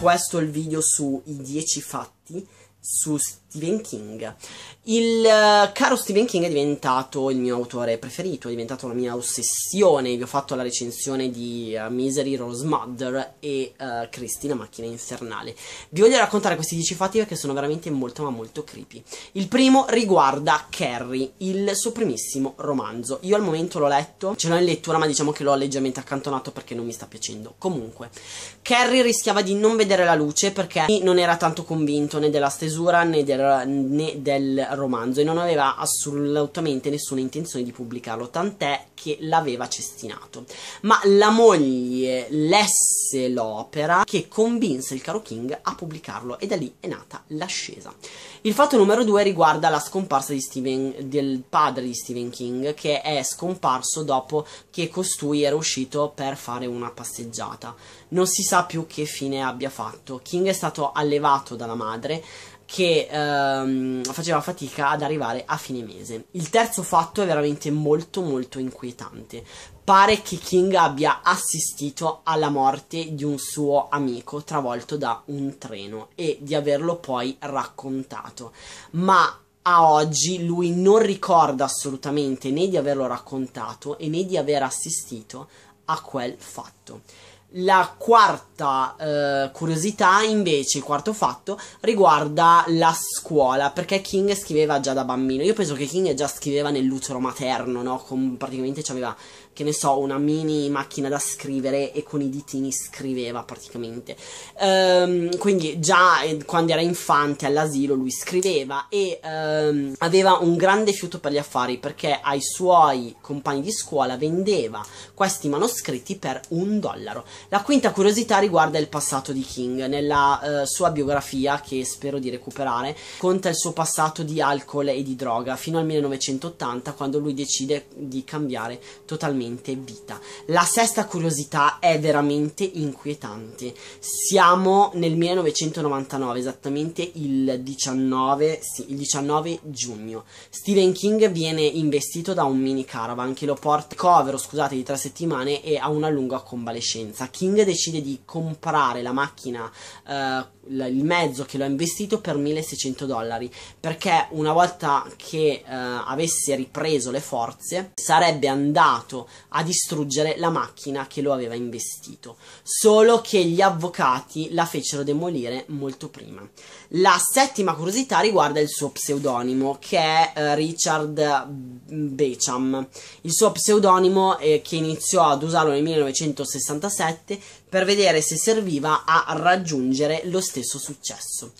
questo il video sui 10 fatti su Stephen King. Il uh, caro Stephen King è diventato il mio autore preferito, è diventato la mia ossessione. Vi ho fatto la recensione di uh, Misery, Rose Mother e uh, Cristina Macchina Infernale. Vi voglio raccontare questi 10 fatti perché sono veramente molto ma molto creepy. Il primo riguarda Carrie, il suo primissimo romanzo. Io al momento l'ho letto, ce l'ho in lettura ma diciamo che l'ho leggermente accantonato perché non mi sta piacendo. Comunque, Carrie rischiava di non vedere la luce perché non era tanto convinto né della stessa stesura né del, né del romanzo e non aveva assolutamente nessuna intenzione di pubblicarlo, tant'è che l'aveva cestinato. Ma la moglie lesse l'opera che convinse il caro King a pubblicarlo e da lì è nata l'ascesa. Il fatto numero due riguarda la scomparsa di Stephen, del padre di Stephen King che è scomparso dopo che costui era uscito per fare una passeggiata. Non si sa più che fine abbia fatto. King è stato allevato dalla madre, che ehm, faceva fatica ad arrivare a fine mese. Il terzo fatto è veramente molto molto inquietante. Pare che King abbia assistito alla morte di un suo amico travolto da un treno e di averlo poi raccontato. Ma a oggi lui non ricorda assolutamente né di averlo raccontato né di aver assistito a quel fatto. La quarta eh, curiosità, invece, il quarto fatto, riguarda la scuola, perché King scriveva già da bambino. Io penso che King già scriveva nell'utero materno, no? Con, praticamente aveva che ne so, una mini macchina da scrivere e con i ditini scriveva praticamente. Um, quindi già eh, quando era infante all'asilo lui scriveva e um, aveva un grande fiuto per gli affari perché ai suoi compagni di scuola vendeva questi manoscritti per un dollaro. La quinta curiosità riguarda il passato di King. Nella eh, sua biografia, che spero di recuperare, conta il suo passato di alcol e di droga fino al 1980 quando lui decide di cambiare totalmente veramente vita. La sesta curiosità è veramente inquietante. Siamo nel 1999, esattamente il 19, sì, il 19 giugno. Stephen King viene investito da un mini caravan che lo porta cover, scusate, di tre settimane e a una lunga convalescenza. King decide di comprare la macchina, eh, il mezzo che lo ha investito per 1600 dollari, perché una volta che eh, avesse ripreso le forze sarebbe andato a distruggere la macchina che lo aveva investito. Solo che gli avvocati la fecero demolire molto prima. La settima curiosità riguarda il suo pseudonimo, che è eh, Richard Becham. Il suo pseudonimo eh, che iniziò ad usarlo nel 1967 per vedere se serviva a raggiungere lo stesso successo.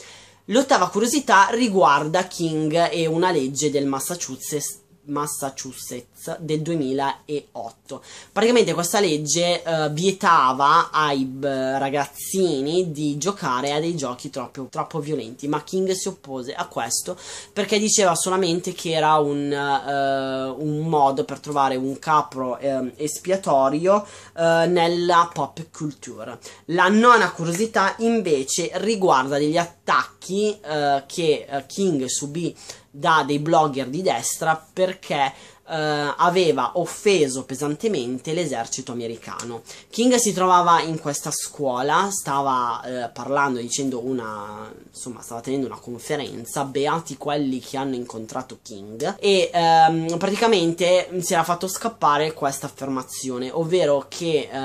L'ottava curiosità riguarda King e una legge del Massachusetts Massachusetts del 2008. Praticamente questa legge eh, vietava ai b- ragazzini di giocare a dei giochi troppo, troppo, violenti, ma King si oppose a questo perché diceva solamente che era un, eh, un modo per trovare un capro ehm, eh, espiatorio nella pop culture. La nona curiosità invece riguarda degli attacchi eh, che eh, King subì da dei blogger di destra perché eh, aveva offeso pesantemente l'esercito americano. King si trovava in questa scuola, stava eh, parlando, dicendo una, insomma, stava tenendo una conferenza, beati quelli che hanno incontrato King, e ehm, praticamente si era fatto scappare questa affermazione, ovvero che eh,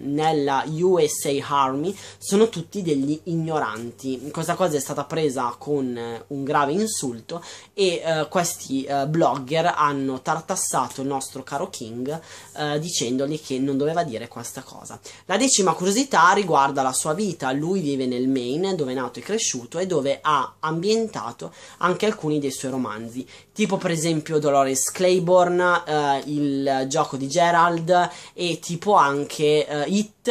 nella USA Army sono tutti degli ignoranti. Questa cosa è stata presa con eh, un grave insulto e eh, questi eh, blogger hanno tagliato tartassato il nostro caro King eh, dicendogli che non doveva dire questa cosa. La decima curiosità riguarda la sua vita, lui vive nel Maine dove è nato e cresciuto e dove ha ambientato anche alcuni dei suoi romanzi, tipo per esempio Dolores Claiborne, eh, Il gioco di Gerald e tipo anche eh, It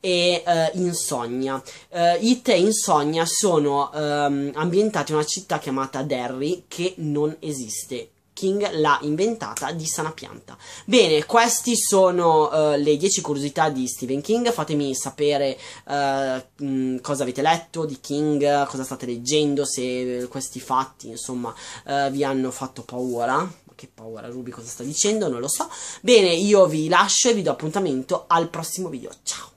e eh, Insonnia. Eh, It e Insonnia sono ehm, ambientati in una città chiamata Derry che non esiste King l'ha inventata di sana pianta. Bene, queste sono uh, le 10 curiosità di Stephen King. Fatemi sapere uh, mh, cosa avete letto di King, cosa state leggendo, se eh, questi fatti, insomma, uh, vi hanno fatto paura. Che paura, Ruby cosa sta dicendo? Non lo so. Bene, io vi lascio e vi do appuntamento al prossimo video. Ciao!